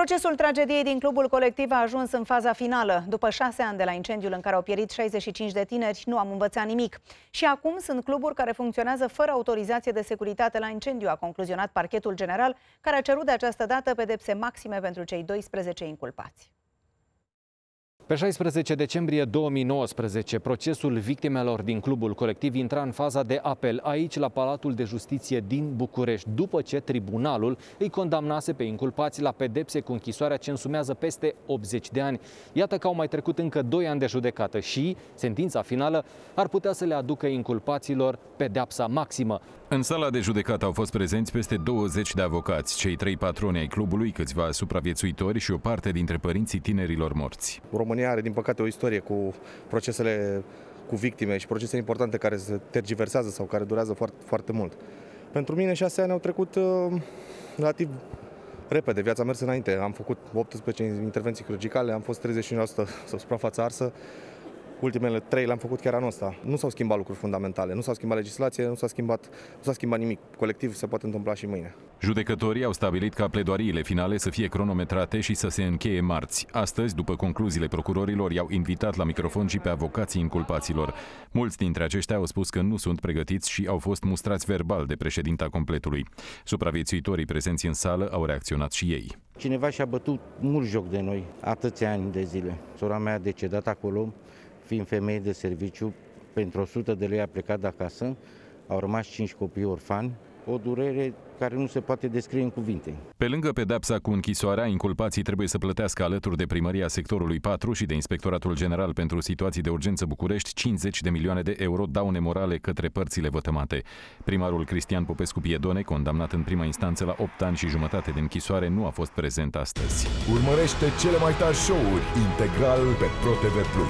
Procesul tragediei din clubul colectiv a ajuns în faza finală. După șase ani de la incendiul în care au pierit 65 de tineri, nu am învățat nimic. Și acum sunt cluburi care funcționează fără autorizație de securitate la incendiu, a concluzionat parchetul general, care a cerut de această dată pedepse maxime pentru cei 12 inculpați. Pe 16 decembrie 2019, procesul victimelor din clubul colectiv intra în faza de apel aici, la Palatul de Justiție din București, după ce tribunalul îi condamnase pe inculpați la pedepse cu închisoarea ce însumează peste 80 de ani. Iată că au mai trecut încă 2 ani de judecată și sentința finală ar putea să le aducă inculpaților pedepsa maximă. În sala de judecată au fost prezenți peste 20 de avocați, cei trei patroni ai clubului, câțiva supraviețuitori și o parte dintre părinții tinerilor morți. România România are, din păcate, o istorie cu procesele cu victime și procese importante care se tergiversează sau care durează foarte, foarte mult. Pentru mine șase ani au trecut uh, relativ repede, viața a mers înainte. Am făcut 18 intervenții chirurgicale, am fost 31% sau suprafața arsă, Ultimele trei le-am făcut chiar anul ăsta. Nu s-au schimbat lucruri fundamentale, nu s-a schimbat legislație, nu s-a schimbat, nu s-a schimbat nimic. Colectiv se poate întâmpla și mâine. Judecătorii au stabilit ca pledoariile finale să fie cronometrate și să se încheie marți. Astăzi, după concluziile procurorilor, i-au invitat la microfon și pe avocații inculpaților. Mulți dintre aceștia au spus că nu sunt pregătiți și au fost mustrați verbal de președinta completului. Supraviețuitorii prezenți în sală au reacționat și ei. Cineva și-a bătut mult joc de noi atâția ani de zile. Sora mea a decedat acolo, fiind femeie de serviciu, pentru 100 de lei a plecat de acasă, au rămas 5 copii orfani, o durere care nu se poate descrie în cuvinte. Pe lângă pedepsa cu închisoarea, inculpații trebuie să plătească alături de primăria sectorului 4 și de Inspectoratul General pentru Situații de Urgență București 50 de milioane de euro daune morale către părțile vătămate. Primarul Cristian Popescu Piedone, condamnat în prima instanță la 8 ani și jumătate de închisoare, nu a fost prezent astăzi. Urmărește cele mai tari show-uri integral pe ProTV+.